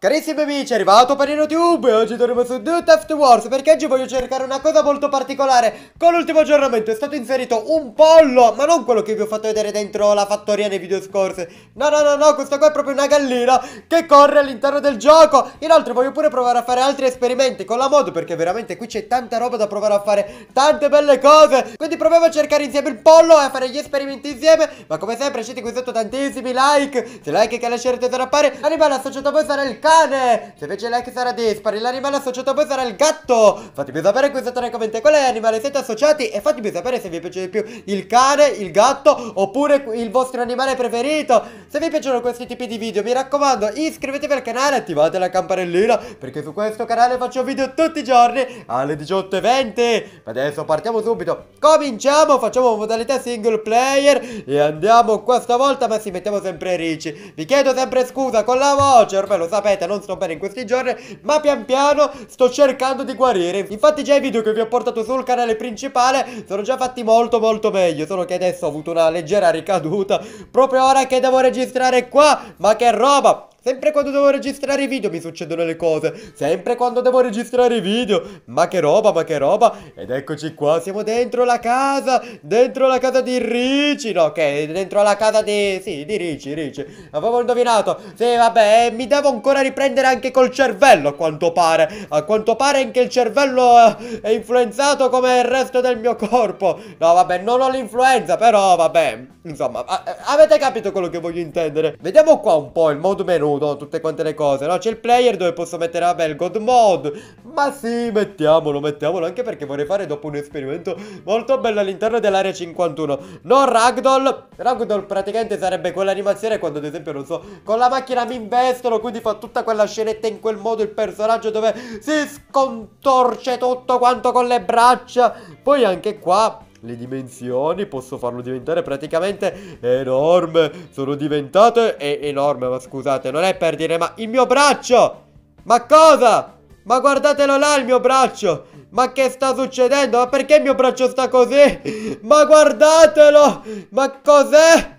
Carissimi amici, è arrivato Panino Tube e oggi torniamo su Dude After Wars perché oggi voglio cercare una cosa molto particolare Con l'ultimo aggiornamento è stato inserito un pollo, ma non quello che vi ho fatto vedere dentro la fattoria nei video scorsi No, no, no, no, questa qua è proprio una gallina che corre all'interno del gioco Inoltre voglio pure provare a fare altri esperimenti con la mod perché veramente qui c'è tanta roba da provare a fare Tante belle cose Quindi proviamo a cercare insieme il pollo e a fare gli esperimenti insieme Ma come sempre lasciate qui sotto tantissimi like Se like che lasciate sarà pari, animale associato a voi sarà il canale cane Se invece like sarà dispari L'animale associato a voi sarà il gatto Fatemi sapere qui sotto nei commenti quale animale siete associati E fatemi sapere se vi piace di più il cane, il gatto Oppure il vostro animale preferito Se vi piacciono questi tipi di video Mi raccomando iscrivetevi al canale Attivate la campanellina Perché su questo canale faccio video tutti i giorni Alle 18.20 Adesso partiamo subito Cominciamo Facciamo modalità single player E andiamo questa volta Ma si mettiamo sempre ricci Vi chiedo sempre scusa con la voce Ormai lo sapete diretta non sto bene in questi giorni Ma pian piano sto cercando di guarire Infatti già i video che vi ho portato sul canale principale Sono già fatti molto molto meglio Solo che adesso ho avuto una leggera ricaduta Proprio ora che devo registrare qua Ma che roba Sempre quando devo registrare i video mi succedono le cose. Sempre quando devo registrare i video. Ma che roba, ma che roba. Ed eccoci qua, siamo dentro la casa. Dentro la casa di Ricci. No, che okay, dentro la casa di... Sì, di Ricci, Ricci. Avevo indovinato. Sì, vabbè, eh, mi devo ancora riprendere anche col cervello, a quanto pare. A quanto pare anche il cervello eh, è influenzato come il resto del mio corpo. No, vabbè, non ho l'influenza, però vabbè. Insomma, eh, avete capito quello che voglio intendere. Vediamo qua un po' il modo menu modo, tutte quante le cose, no? C'è il player dove posso mettere, vabbè, il god mode Ma sì, mettiamolo, mettiamolo, anche perché vorrei fare dopo un esperimento molto bello all'interno dell'area 51. Non ragdoll, ragdoll praticamente sarebbe quell'animazione quando ad esempio, non so, con la macchina mi investono, quindi fa tutta quella scenetta in quel modo il personaggio dove si scontorce tutto quanto con le braccia. Poi anche qua le dimensioni posso farlo diventare praticamente enorme sono diventato eh, enorme ma scusate non è per dire ma il mio braccio ma cosa ma guardatelo là il mio braccio ma che sta succedendo? Ma perché il mio braccio sta così? Ma guardatelo! Ma cos'è?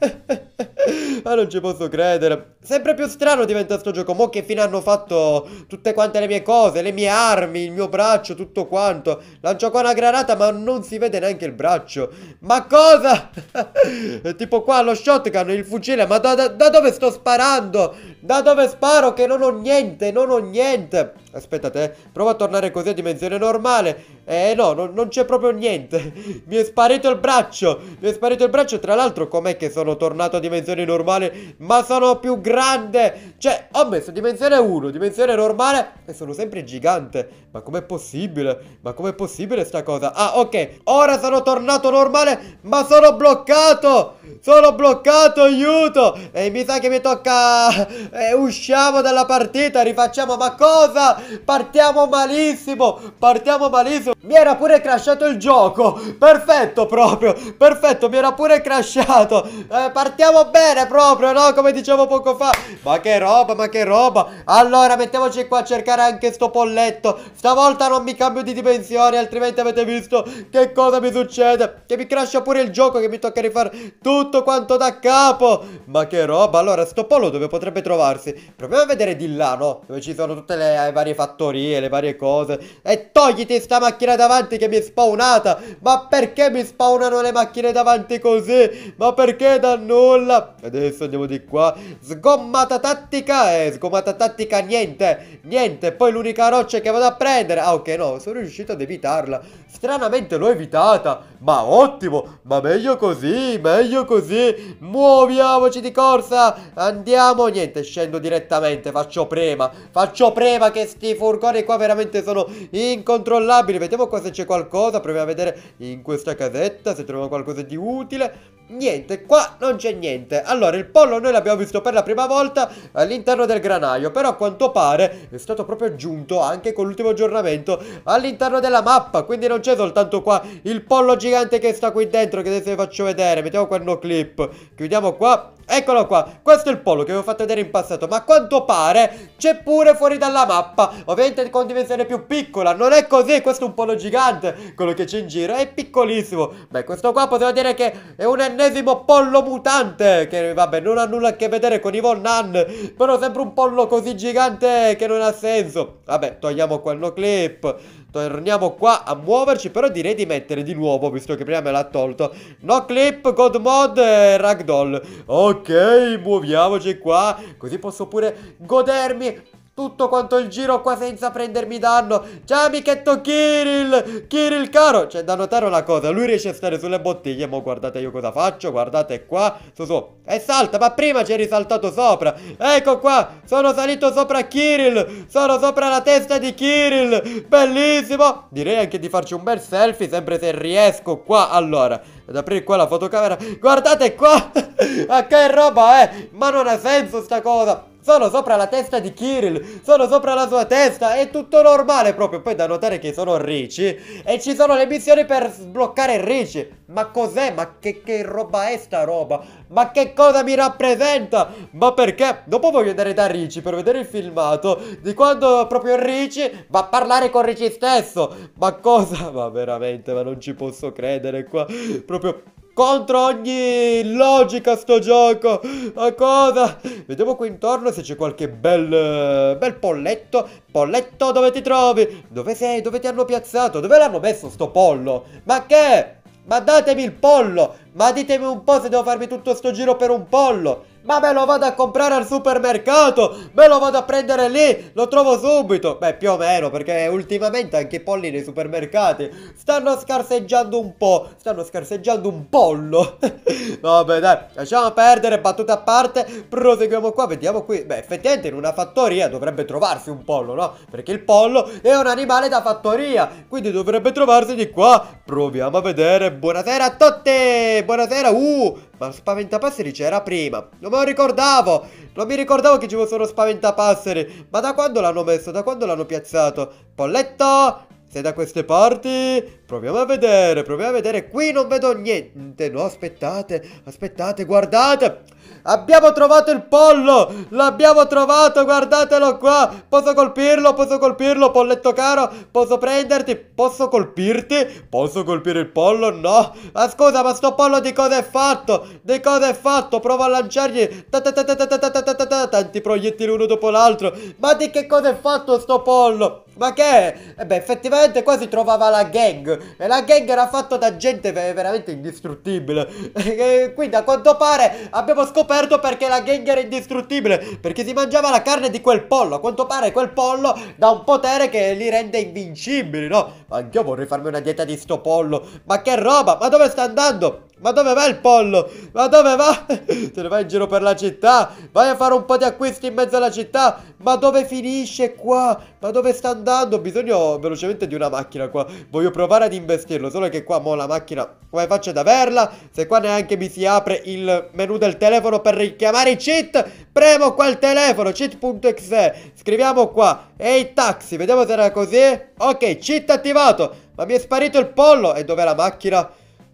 Ma ah, non ci posso credere. Sempre più strano diventa sto gioco. Mo che fine hanno fatto tutte quante le mie cose, le mie armi, il mio braccio, tutto quanto. Lancio qua una granata ma non si vede neanche il braccio. Ma cosa? tipo qua lo shotgun, il fucile. Ma da, da, da dove sto sparando? Da dove sparo che non ho niente, non ho niente Aspettate, eh. provo a tornare così a dimensione normale Eh no, no non c'è proprio niente Mi è sparito il braccio Mi è sparito il braccio, tra l'altro com'è che sono tornato a dimensione normale Ma sono più grande Cioè, ho messo dimensione 1, dimensione normale E sono sempre gigante Ma com'è possibile? Ma com'è possibile sta cosa? Ah, ok, ora sono tornato normale Ma sono bloccato Sono bloccato, aiuto E mi sa che mi tocca eh, usciamo dalla partita, rifacciamo, ma cosa? Partiamo malissimo, partiamo malissimo. Mi era pure crashato il gioco, perfetto proprio, perfetto, mi era pure crashato. Eh, partiamo bene proprio, no? Come dicevo poco fa. Ma che roba, ma che roba. Allora, mettiamoci qua a cercare anche sto polletto. Stavolta non mi cambio di dimensioni, altrimenti avete visto che cosa mi succede. Che mi crasha pure il gioco, che mi tocca rifare tutto quanto da capo. Ma che roba, allora sto pollo dove potrebbe trovare? trovarsi. Proviamo a vedere di là, no? Dove ci sono tutte le, le varie fattorie, le varie cose. E togliti sta macchina davanti che mi è spawnata. Ma perché mi spawnano le macchine davanti così? Ma perché da nulla? Adesso andiamo di qua. Sgommata tattica, eh. Sgommata tattica, niente. Niente. Poi l'unica roccia che vado a prendere. Ah, ok, no. Sono riuscito ad evitarla. Stranamente l'ho evitata. Ma ottimo. Ma meglio così, meglio così. Muoviamoci di corsa. Andiamo. Niente, scendo direttamente, faccio prema, faccio prema che sti furgoni qua veramente sono incontrollabili. Vediamo qua se c'è qualcosa, proviamo a vedere in questa casetta se troviamo qualcosa di utile. Niente, qua non c'è niente Allora, il pollo noi l'abbiamo visto per la prima volta all'interno del granaio Però a quanto pare è stato proprio aggiunto anche con l'ultimo aggiornamento all'interno della mappa Quindi non c'è soltanto qua il pollo gigante che sta qui dentro che adesso vi faccio vedere Mettiamo qua il no clip Chiudiamo qua Eccolo qua, questo è il polo che vi ho fatto vedere in passato Ma a quanto pare c'è pure fuori dalla mappa Ovviamente con dimensione più piccola Non è così, questo è un polo gigante Quello che c'è in giro, è piccolissimo Beh, questo qua possiamo dire che è un ennesimo pollo mutante Che vabbè, non ha nulla a che vedere con i Von Nan Però sembra un pollo così gigante che non ha senso Vabbè, togliamo quello clip Torniamo qua a muoverci Però direi di mettere di nuovo Visto che prima me l'ha tolto No clip, god mod e ragdoll Ok, muoviamoci qua Così posso pure godermi tutto quanto il giro qua senza prendermi danno. Già, amichetto Kirill! Kirill caro! C'è da notare una cosa, lui riesce a stare sulle bottiglie, mo guardate io cosa faccio, guardate qua, su su. E salta, ma prima c'è risaltato sopra. Ecco qua, sono salito sopra Kirill, sono sopra la testa di Kirill. Bellissimo! Direi anche di farci un bel selfie, sempre se riesco qua. Allora, ad aprire qua la fotocamera Guardate qua Ma ah, che roba è Ma non ha senso sta cosa sono sopra la testa di Kirill, sono sopra la sua testa, è tutto normale proprio. Poi da notare che sono Ricci e ci sono le missioni per sbloccare Ricci. Ma cos'è? Ma che, che, roba è sta roba? Ma che cosa mi rappresenta? Ma perché? Dopo voglio andare da Ricci per vedere il filmato di quando proprio Ricci va a parlare con Ricci stesso. Ma cosa? Ma veramente, ma non ci posso credere qua. Proprio proprio contro ogni logica sto gioco. Ma cosa? Vediamo qui intorno se c'è qualche bel, bel polletto. Polletto dove ti trovi? Dove sei? Dove ti hanno piazzato? Dove l'hanno messo sto pollo? Ma che? Ma datemi il pollo! Ma ditemi un po' se devo farmi tutto sto giro per un pollo! Ma me lo vado a comprare al supermercato Me lo vado a prendere lì Lo trovo subito Beh più o meno perché ultimamente anche i polli nei supermercati Stanno scarseggiando un po' Stanno scarseggiando un pollo Vabbè dai lasciamo perdere Battute a parte Proseguiamo qua vediamo qui Beh effettivamente in una fattoria dovrebbe trovarsi un pollo no? Perché il pollo è un animale da fattoria Quindi dovrebbe trovarsi di qua Proviamo a vedere Buonasera a tutti Buonasera uh ma spaventapasseri c'era prima Non me lo ricordavo Non mi ricordavo che ci fosse uno spaventapasseri Ma da quando l'hanno messo? Da quando l'hanno piazzato? Polletto? Sei da queste parti? Proviamo a vedere, proviamo a vedere. Qui non vedo niente. No, aspettate, aspettate, guardate. Abbiamo trovato il pollo. L'abbiamo trovato, guardatelo qua. Posso colpirlo, posso colpirlo, polletto caro. Posso prenderti, posso colpirti. Posso colpire il pollo? No. Ma scusa, ma sto pollo di cosa è fatto? Di cosa è fatto? Provo a lanciargli tanti proiettili uno dopo l'altro. Ma di che cosa è fatto sto pollo? Ma che è? E beh, effettivamente qua si trovava la gang e la gang era fatta da gente veramente indistruttibile. E quindi a quanto pare abbiamo scoperto perché la gang era indistruttibile. Perché si mangiava la carne di quel pollo. A quanto pare quel pollo dà un potere che li rende invincibili, no? Anch'io vorrei farmi una dieta di sto pollo. Ma che roba? Ma dove sta andando? Ma dove va il pollo? Ma dove va? Te ne vai in giro per la città? Vai a fare un po' di acquisti in mezzo alla città? Ma dove finisce qua? Ma dove sta andando? Ho bisogno velocemente di una macchina qua. Voglio provare ad investirlo, solo che qua mo la macchina come faccio ad averla? Se qua neanche mi si apre il menu del telefono per richiamare i cheat, premo qua il telefono, cheat.exe. Scriviamo qua, ehi taxi, vediamo se era così. Ok, cheat attivato. Ma mi è sparito il pollo. E dov'è la macchina?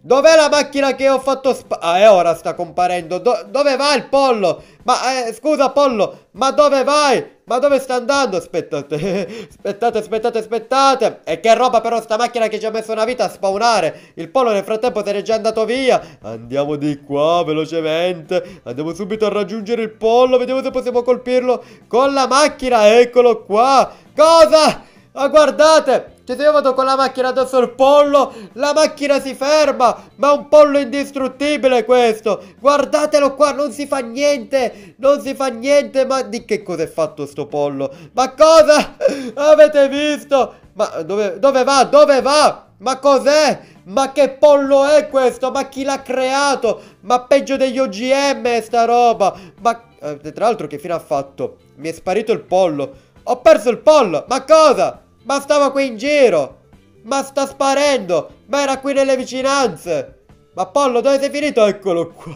Dov'è la macchina che ho fatto spa... Ah, e ora sta comparendo. Do dove va il pollo? Ma, eh, scusa, pollo, ma dove vai? Ma dove sta andando? Aspettate, aspettate, aspettate, aspettate. E che roba però sta macchina che ci ha messo una vita a spawnare. Il pollo nel frattempo se n'è già andato via. Andiamo di qua, velocemente. Andiamo subito a raggiungere il pollo. Vediamo se possiamo colpirlo con la macchina. Eccolo qua. Cosa? Ma guardate, cioè se io vado con la macchina addosso al pollo La macchina si ferma Ma è un pollo indistruttibile questo Guardatelo qua non si fa niente Non si fa niente Ma di che cosa è fatto sto pollo Ma cosa avete visto Ma dove, dove va dove va ma cos'è? Ma che pollo è questo? Ma chi l'ha creato? Ma peggio degli OGM sta roba Ma eh, tra l'altro che fine ha fatto? Mi è sparito il pollo Ho perso il pollo Ma cosa? Ma stava qui in giro! Ma sta sparendo! Ma era qui nelle vicinanze! Ma Pollo dove sei finito? Eccolo qua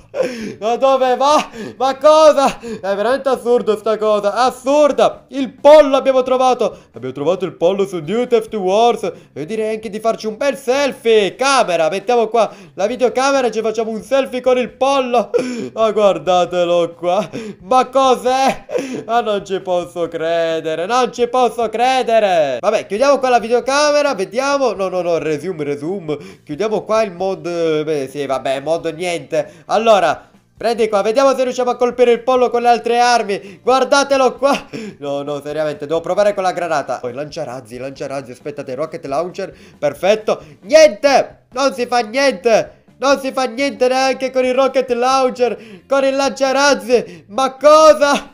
Ma dove va? Ma cosa? È veramente assurdo sta cosa Assurda Il pollo abbiamo trovato Abbiamo trovato il pollo su New Theft Wars E direi anche di farci un bel selfie Camera Mettiamo qua la videocamera e ci facciamo un selfie con il pollo Ma guardatelo qua Ma cos'è? Ma non ci posso credere Non ci posso credere Vabbè chiudiamo qua la videocamera Vediamo No no no resume resume Chiudiamo qua il mod eh, Beh sì, vabbè, modo niente. Allora, Prendi qua, vediamo se riusciamo a colpire il pollo con le altre armi Guardatelo qua No, no, seriamente, devo provare con la granata Poi lanciarazzi, lanciarazzi, aspettate, rocket launcher Perfetto Niente, non si fa niente non si fa niente neanche con il rocket launcher, con il lanciarazzi, ma cosa?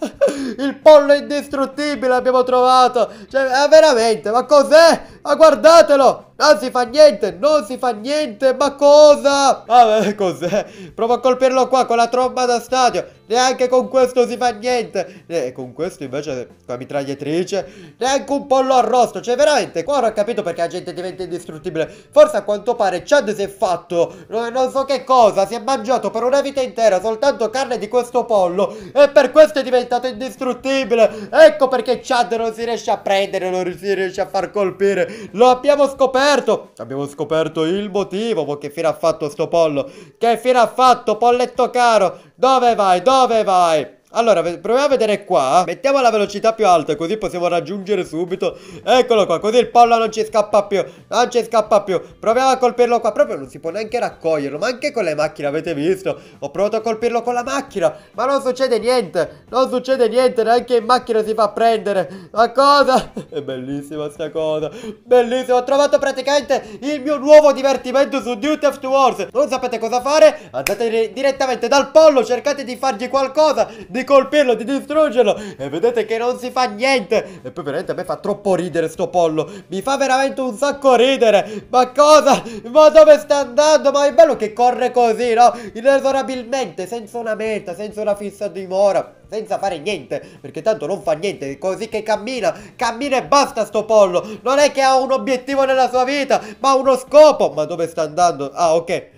Il pollo è indistruttibile, l'abbiamo trovato. Cioè, eh, veramente, ma cos'è? Ma guardatelo. Non si fa niente, non si fa niente, ma cosa? Ah, cos'è? Provo a colpirlo qua con la tromba da stadio. Neanche con questo si fa niente. E eh, con questo invece, con la mitragliatrice, neanche un pollo arrosto. Cioè, veramente, qua non ho capito perché la gente diventa indistruttibile. Forse a quanto pare Chad si è fatto, non so che cosa, si è mangiato per una vita intera soltanto carne di questo pollo. E per questo è diventato indistruttibile indistruttibile. Ecco perché Chad non si riesce a prendere, non si riesce a far colpire. Lo abbiamo scoperto. Abbiamo scoperto il motivo. Che fine ha fatto sto pollo? Che fine ha fatto, polletto caro? Dove vai? Dove vai? Allora, proviamo a vedere qua. Mettiamo la velocità più alta così possiamo raggiungere subito. Eccolo qua, così il pollo non ci scappa più. Non ci scappa più. Proviamo a colpirlo qua. Proprio non si può neanche raccoglierlo. Ma anche con le macchine, avete visto? Ho provato a colpirlo con la macchina. Ma non succede niente. Non succede niente. Neanche in macchina si fa prendere. Ma cosa? È bellissima sta cosa. Bellissima. Ho trovato praticamente il mio nuovo divertimento su Duty of the Wars. Non sapete cosa fare? Andate direttamente dal pollo. Cercate di fargli qualcosa. Di colpirlo, di distruggerlo E vedete che non si fa niente E poi veramente a me fa troppo ridere sto pollo Mi fa veramente un sacco ridere Ma cosa? Ma dove sta andando? Ma è bello che corre così, no? Inesorabilmente, senza una meta, senza una fissa dimora senza fare niente Perché tanto non fa niente È così che cammina Cammina e basta sto pollo Non è che ha un obiettivo nella sua vita Ma uno scopo Ma dove sta andando? Ah ok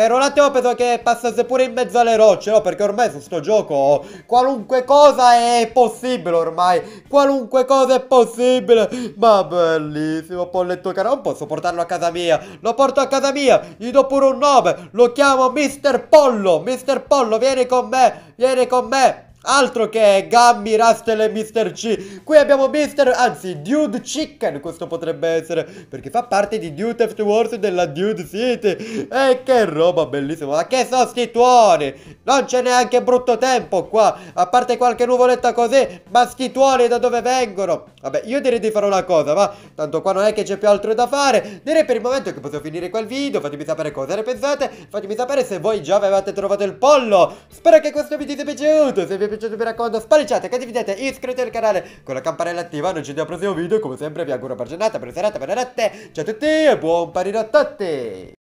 per un attimo penso che passasse pure in mezzo alle rocce, no? Perché ormai su sto gioco qualunque cosa è possibile ormai. Qualunque cosa è possibile. Ma bellissimo, polletto caro. Non posso portarlo a casa mia. Lo porto a casa mia. Gli do pure un nome. Lo chiamo Mr. Pollo. Mr. Pollo, vieni con me. Vieni con me. Altro che Gabby, Rustle e Mr. C Qui abbiamo Mr. anzi Dude Chicken questo potrebbe essere Perché fa parte di Dude After Wars della Dude City E che roba bellissima Ma che sostituoni Non c'è neanche brutto tempo qua A parte qualche nuvoletta così Ma sti da dove vengono Vabbè io direi di fare una cosa ma Tanto qua non è che c'è più altro da fare Direi per il momento che posso finire quel video Fatemi sapere cosa ne pensate Fatemi sapere se voi già avevate trovato il pollo Spero che questo video vi sia piaciuto Se vi è piaciuto mi raccomando spallicciate, condividete, iscrivetevi al canale con la campanella attiva. Noi ci vediamo al prossimo video. Come sempre vi auguro una buona giornata, buona serata, buona notte. Ciao a tutti e buon panino a tutti!